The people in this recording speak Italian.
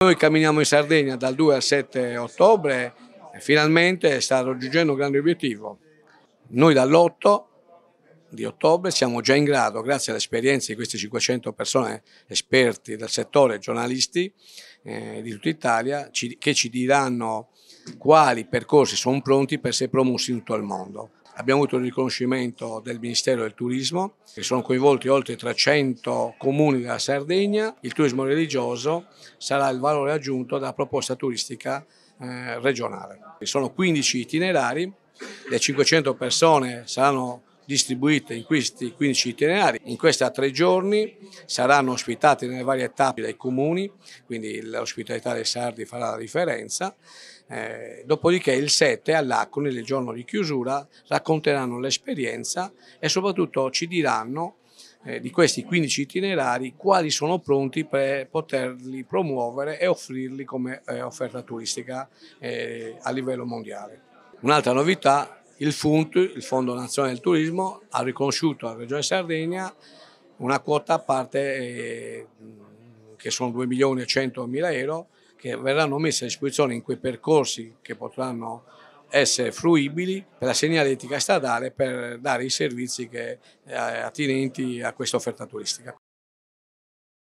Noi camminiamo in Sardegna dal 2 al 7 ottobre e finalmente sta raggiungendo un grande obiettivo. Noi dall'8 di ottobre siamo già in grado, grazie all'esperienza di queste 500 persone esperti del settore, giornalisti eh, di tutta Italia, ci, che ci diranno quali percorsi sono pronti per essere promossi in tutto il mondo. Abbiamo avuto il riconoscimento del Ministero del Turismo, che sono coinvolti oltre 300 comuni della Sardegna. Il turismo religioso sarà il valore aggiunto della proposta turistica eh, regionale. Sono 15 itinerari, le 500 persone saranno distribuite in questi 15 itinerari. In questi tre giorni saranno ospitati nelle varie tappe dai comuni, quindi l'ospitalità dei sardi farà la differenza. Eh, dopodiché il 7 all'Acconi, il giorno di chiusura, racconteranno l'esperienza e soprattutto ci diranno eh, di questi 15 itinerari quali sono pronti per poterli promuovere e offrirli come eh, offerta turistica eh, a livello mondiale. Un'altra novità il FUNT, il Fondo Nazionale del Turismo, ha riconosciuto alla Regione Sardegna una quota a parte eh, che sono 2 milioni e 100 mila euro che verranno messe a disposizione in quei percorsi che potranno essere fruibili per la segnaletica stradale per dare i servizi che, eh, attinenti a questa offerta turistica.